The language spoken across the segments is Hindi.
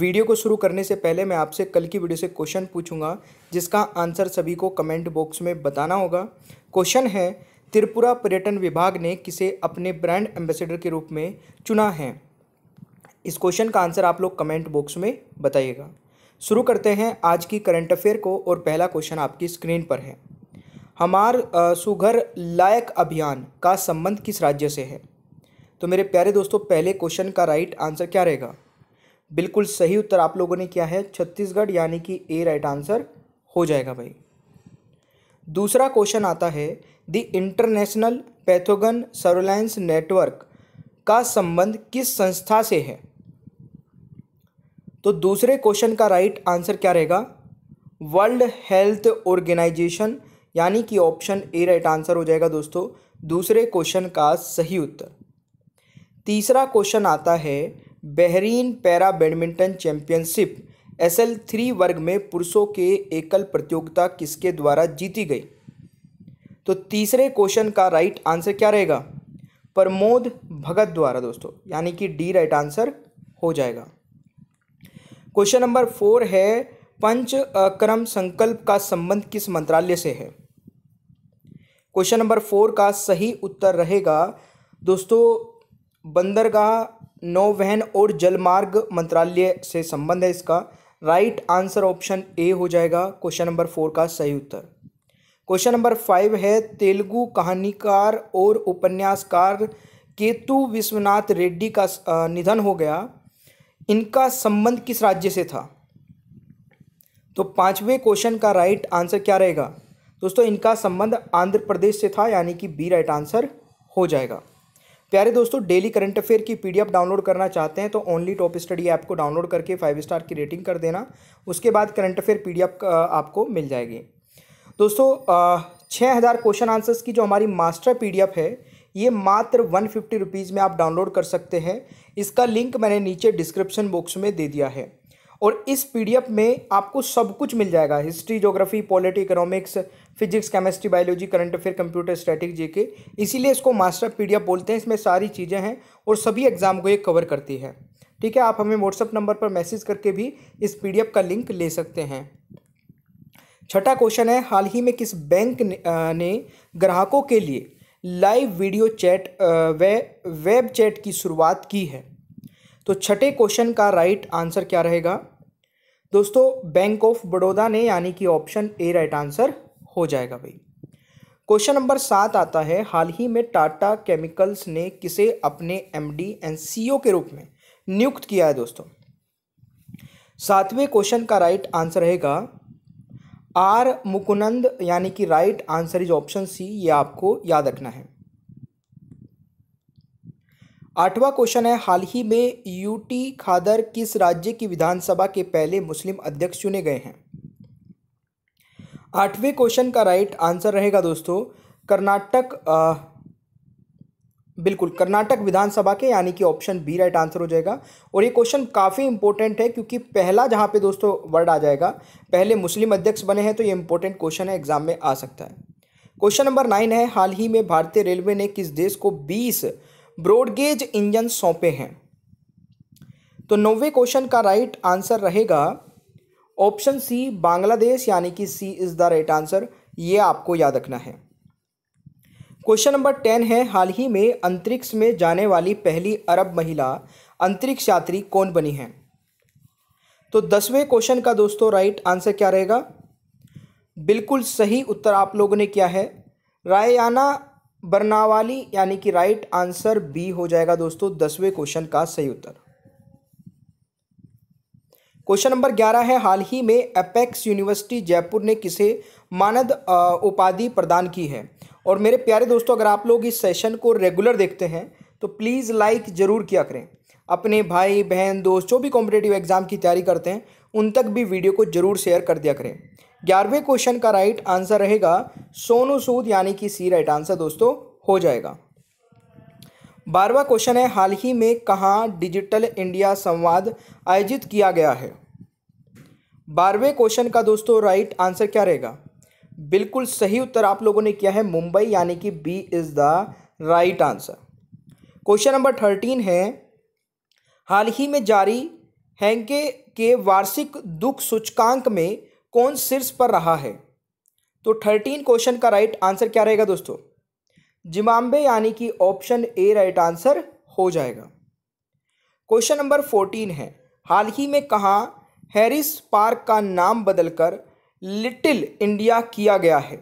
वीडियो को शुरू करने से पहले मैं आपसे कल की वीडियो से क्वेश्चन पूछूंगा जिसका आंसर सभी को कमेंट बॉक्स में बताना होगा क्वेश्चन है त्रिपुरा पर्यटन विभाग ने किसे अपने ब्रांड एम्बेसडर के रूप में चुना है इस क्वेश्चन का आंसर आप लोग कमेंट बॉक्स में बताइएगा शुरू करते हैं आज की करंट अफेयर को और पहला क्वेश्चन आपकी स्क्रीन पर है हमार सुघर लायक अभियान का संबंध किस राज्य से है तो मेरे प्यारे दोस्तों पहले क्वेश्चन का राइट आंसर क्या रहेगा बिल्कुल सही उत्तर आप लोगों ने क्या है छत्तीसगढ़ यानी कि ए राइट आंसर हो जाएगा भाई दूसरा क्वेश्चन आता है the international pathogen surveillance network का संबंध किस संस्था से है तो दूसरे क्वेश्चन का राइट आंसर क्या रहेगा वर्ल्ड हेल्थ ऑर्गेनाइजेशन यानी कि ऑप्शन ए राइट आंसर हो जाएगा दोस्तों दूसरे क्वेश्चन का सही उत्तर तीसरा क्वेश्चन आता है Bahrain para badminton championship S L three वर्ग में पुरुषों के एकल प्रतियोगिता किसके द्वारा जीती गई तो तीसरे क्वेश्चन का राइट आंसर क्या रहेगा प्रमोद भगत द्वारा दोस्तों यानी कि डी राइट आंसर हो जाएगा क्वेश्चन नंबर फोर है पंच क्रम संकल्प का संबंध किस मंत्रालय से है क्वेश्चन नंबर फोर का सही उत्तर रहेगा दोस्तों बंदरगाह नौवहन और जलमार्ग मंत्रालय से संबंध है इसका राइट आंसर ऑप्शन ए हो जाएगा क्वेश्चन नंबर फोर का सही उत्तर क्वेश्चन नंबर फाइव है तेलुगु कहानीकार और उपन्यासकार केतु विश्वनाथ रेड्डी का निधन हो गया इनका संबंध किस राज्य से था तो पांचवें क्वेश्चन का राइट आंसर क्या रहेगा दोस्तों इनका संबंध आंध्र प्रदेश से था यानी कि बी राइट आंसर हो जाएगा प्यारे दोस्तों डेली करंट अफेयर की पीडीएफ डाउनलोड करना चाहते हैं तो ओनली टॉप स्टडी ऐप को डाउनलोड करके फाइव स्टार की रेटिंग कर देना उसके बाद करंट अफेयर पीडीएफ आपको मिल जाएगी दोस्तों छः हज़ार क्वेश्चन आंसर्स की जो हमारी मास्टर पीडीएफ है ये मात्र वन फिफ्टी रुपीज़ में आप डाउनलोड कर सकते हैं इसका लिंक मैंने नीचे डिस्क्रिप्शन बॉक्स में दे दिया है और इस पी में आपको सब कुछ मिल जाएगा history geography polity economics physics chemistry biology current affair computer static G K इसीलिए इसको मास्टर पीडीएफ बोलते हैं इसमें सारी चीज़ें हैं और सभी एग्ज़ाम को ये कवर करती है ठीक है आप हमें व्हाट्सअप नंबर पर मैसेज करके भी इस पीडीएफ का लिंक ले सकते हैं छठा क्वेश्चन है हाल ही में किस बैंक ने ग्राहकों के लिए लाइव वीडियो चैट वे वेब चैट की शुरुआत की है तो छठे क्वेश्चन का राइट आंसर क्या रहेगा दोस्तों बैंक ऑफ बड़ौदा ने यानी कि ऑप्शन ए राइट आंसर हो जाएगा भाई क्वेश्चन नंबर सात आता है हाल ही में टाटा केमिकल्स ने किसे अपने एमडी एंड सीईओ के रूप में नियुक्त किया है दोस्तों सातवें क्वेश्चन का राइट आंसर रहेगा आर मुकुनंद यानी कि right answer is option C ये आपको याद रखना है आठवां क्वेश्चन है हाल ही में यूटी खादर किस राज्य की विधानसभा के पहले मुस्लिम अध्यक्ष चुने गए हैं आठवें क्वेश्चन का राइट आंसर रहेगा दोस्तों कर्नाटक बिल्कुल कर्नाटक विधानसभा के यानी कि ऑप्शन बी राइट आंसर हो जाएगा और ये क्वेश्चन काफ़ी इंपॉर्टेंट है क्योंकि पहला जहाँ पे दोस्तों वर्ड आ जाएगा पहले मुस्लिम अध्यक्ष बने हैं तो ये इंपॉर्टेंट क्वेश्चन है एग्जाम में आ सकता है क्वेश्चन नंबर नाइन है हाल ही में भारतीय रेलवे ने किस देश को बीस ब्रॉडगेज इंजन सौंपे हैं तो नौवे क्वेश्चन का राइट आंसर रहेगा ऑप्शन सी बांग्लादेश यानी कि C is the right answer ये आपको याद रखना है क्वेश्चन नंबर टेन है हाल ही में अंतरिक्ष में जाने वाली पहली अरब महिला अंतरिक्ष यात्री कौन बनी है तो दसवें क्वेश्चन का दोस्तों राइट आंसर क्या रहेगा बिल्कुल सही उत्तर आप लोगों ने क्या है रायाना बर्नावाली यानी कि राइट आंसर बी हो जाएगा दोस्तों दसवें क्वेश्चन का सही उत्तर क्वेश्चन नंबर ग्यारह है हाल ही में अपेक्स यूनिवर्सिटी जयपुर ने किसे मानद उपाधि प्रदान की है और मेरे प्यारे दोस्तों अगर आप लोग इस सेशन को रेगुलर देखते हैं तो प्लीज़ लाइक ज़रूर किया करें अपने भाई बहन दोस्त जो भी कॉम्पिटेटिव एग्जाम की तैयारी करते हैं उन तक भी वीडियो को ज़रूर शेयर कर दिया करें ग्यारहवें क्वेश्चन का राइट आंसर रहेगा सोनू सूद यानी कि सी राइट आंसर दोस्तों हो जाएगा बारवा क्वेश्चन है हाल ही में कहाँ डिजिटल इंडिया संवाद आयोजित किया गया है बारहवें क्वेश्चन का दोस्तों राइट आंसर क्या रहेगा बिल्कुल सही उत्तर आप लोगों ने किया है मुंबई यानी कि B is the right answer question number thirteen है हाल ही में जारी हैंके के वार्षिक दुख सूचकांक में कौन शीर्ष पर रहा है तो थर्टीन क्वेश्चन का राइट आंसर क्या रहेगा दोस्तों जिम्बाब्वे यानी कि ऑप्शन ए राइट आंसर हो जाएगा क्वेश्चन नंबर फोर्टीन है हाल ही में कहाँ हैरिस पार्क का नाम बदलकर लिटिल इंडिया किया गया है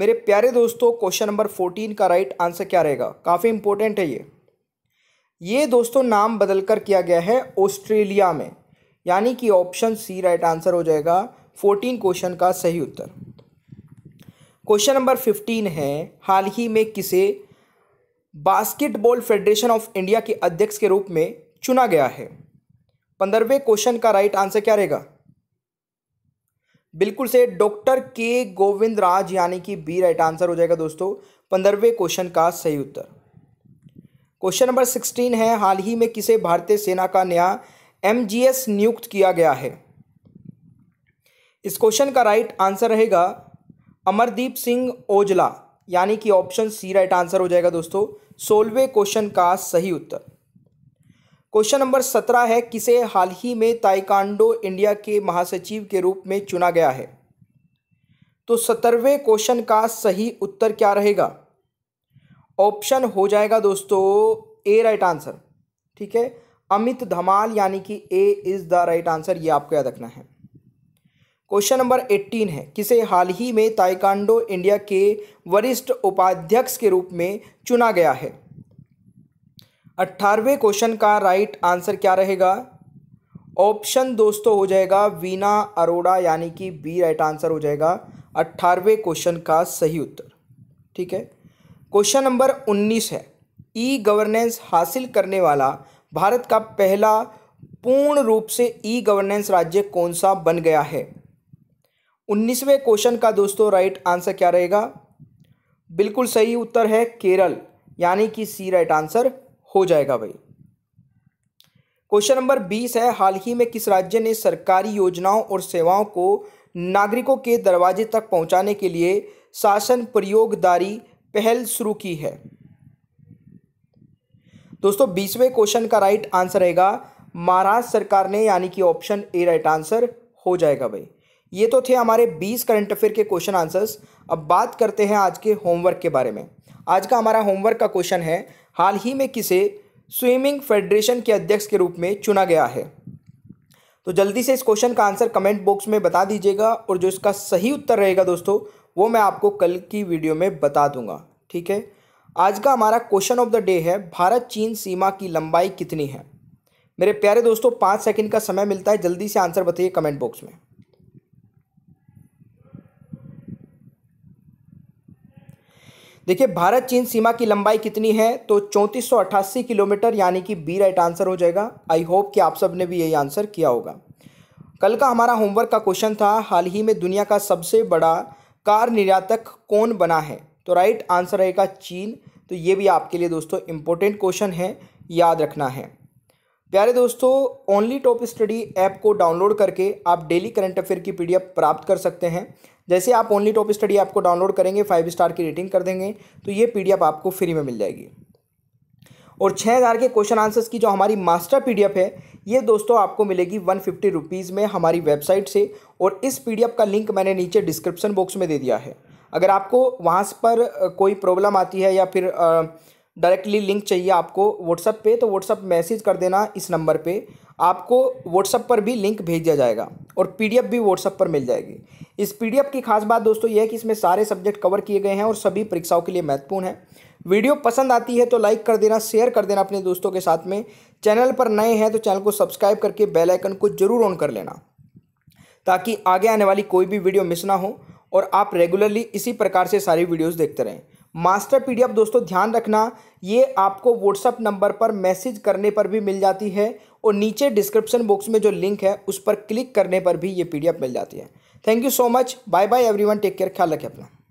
मेरे प्यारे दोस्तों क्वेश्चन नंबर फोर्टीन का राइट आंसर क्या रहेगा काफ़ी इंपॉर्टेंट है ये ये दोस्तों नाम बदलकर किया गया है ऑस्ट्रेलिया में यानी कि ऑप्शन सी राइट आंसर हो जाएगा फोर्टीन क्वेश्चन का सही उत्तर क्वेश्चन नंबर फिफ्टीन है हाल ही में किसे बास्केटबॉल फेडरेशन ऑफ इंडिया के अध्यक्ष के रूप में चुना गया है पंद्रहवें क्वेश्चन का राइट आंसर क्या रहेगा बिल्कुल से डॉक्टर के गोविंद राज यानी कि बी राइट आंसर हो जाएगा दोस्तों पंद्रहवें क्वेश्चन का सही उत्तर क्वेश्चन नंबर सिक्सटीन है हाल ही में किसे भारतीय सेना का नया एमजीएस नियुक्त किया गया है इस क्वेश्चन का राइट आंसर रहेगा अमरदीप सिंह ओजला यानी कि ऑप्शन सी राइट आंसर हो जाएगा दोस्तों सोलवे क्वेश्चन का सही उत्तर क्वेश्चन नंबर सत्रह है किसे हाल ही में ताइकांडो इंडिया के महासचिव के रूप में चुना गया है तो सत्तरवें क्वेश्चन का सही उत्तर क्या रहेगा ऑप्शन हो जाएगा दोस्तों ए राइट आंसर ठीक है अमित धमाल यानी कि A is the right answer ये आपको याद रखना है क्वेश्चन नंबर एट्टीन है किसे हाल ही में ताइकांडो इंडिया के वरिष्ठ उपाध्यक्ष के रूप में चुना गया है अट्ठारहवें क्वेश्चन का राइट आंसर क्या रहेगा ऑप्शन दोस्तों हो जाएगा वीना अरोड़ा यानी कि बी राइट आंसर हो जाएगा अट्ठारहवें क्वेश्चन का सही उत्तर ठीक है क्वेश्चन नंबर उन्नीस है ई गवर्नेंस हासिल करने वाला भारत का पहला पूर्ण रूप से ई गवर्नेंस राज्य कौन सा बन गया है उन्नीसवें क्वेश्चन का दोस्तों राइट आंसर क्या रहेगा बिल्कुल सही उत्तर है केरल यानी कि सी राइट आंसर हो जाएगा भाई क्वेश्चन नंबर बीस है हाल ही में किस राज्य ने सरकारी योजनाओं और सेवाओं को नागरिकों के दरवाजे तक पहुंचाने के लिए शासन प्रयोगदारी पहल शुरू की है दोस्तों बीसवें क्वेश्चन का राइट आंसर रहेगा महाराष्ट्र सरकार ने यानी कि ऑप्शन ए राइट आंसर हो जाएगा भाई ये तो थे हमारे 20 करंट अफेयर के क्वेश्चन आंसर्स अब बात करते हैं आज के होमवर्क के बारे में आज का हमारा होमवर्क का क्वेश्चन है हाल ही में किसे स्विमिंग फेडरेशन के अध्यक्ष के रूप में चुना गया है तो जल्दी से इस क्वेश्चन का आंसर कमेंट बॉक्स में बता दीजिएगा और जो इसका सही उत्तर रहेगा दोस्तों वो मैं आपको कल की वीडियो में बता दूंगा ठीक है आज का हमारा क्वेश्चन ऑफ द डे है भारत चीन सीमा की लंबाई कितनी है मेरे प्यारे दोस्तों पाँच सेकंड का समय मिलता है जल्दी से आंसर बताइए कमेंट बॉक्स में देखिए भारत चीन सीमा की लंबाई कितनी है तो चौंतीस किलोमीटर यानी कि बी राइट आंसर हो जाएगा आई होप कि आप सब ने भी यही आंसर किया होगा कल का हमारा होमवर्क का क्वेश्चन था हाल ही में दुनिया का सबसे बड़ा कार निर्यातक कौन बना है तो राइट आंसर रहेगा चीन तो ये भी आपके लिए दोस्तों इम्पोर्टेंट क्वेश्चन है याद रखना है प्यारे दोस्तों ओनली टॉप स्टडी ऐप को डाउनलोड करके आप डेली करंट अफेयर की पीडीएफ प्राप्त कर सकते हैं जैसे आप ओनली टॉप स्टडी आपको डाउनलोड करेंगे फाइव स्टार की रेटिंग कर देंगे तो ये पी आपको फ्री में मिल जाएगी और छः हज़ार के क्वेश्चन आंसर्स की जो हमारी मास्टर पीडीएफ है ये दोस्तों आपको मिलेगी वन फिफ्टी रुपीज़ में हमारी वेबसाइट से और इस पीडीएफ का लिंक मैंने नीचे डिस्क्रिप्शन बॉक्स में दे दिया है अगर आपको वहाँ पर कोई प्रॉब्लम आती है या फिर डायरेक्टली लिंक चाहिए आपको व्हाट्सअप पे तो व्हाट्सअप मैसेज कर देना इस नंबर पर आपको व्हाट्सअप पर भी लिंक भेज दिया जाएगा और पी भी व्हाट्सअप पर मिल जाएगी इस पीडीएफ की खास बात दोस्तों यह है कि इसमें सारे सब्जेक्ट कवर किए गए हैं और सभी परीक्षाओं के लिए महत्वपूर्ण है वीडियो पसंद आती है तो लाइक कर देना शेयर कर देना अपने दोस्तों के साथ में चैनल पर नए हैं तो चैनल को सब्सक्राइब करके बेल आइकन को जरूर ऑन कर लेना ताकि आगे आने वाली कोई भी वीडियो मिस ना हो और आप रेगुलरली इसी प्रकार से सारी वीडियोस देखते रहें मास्टर पीडीएफ दोस्तों ध्यान रखना ये आपको व्हाट्सअप नंबर पर मैसेज करने पर भी मिल जाती है और नीचे डिस्क्रिप्शन बॉक्स में जो लिंक है उस पर क्लिक करने पर भी ये पीडीएफ मिल जाती है thank you so much bye bye everyone take care ख्याल रखें अपना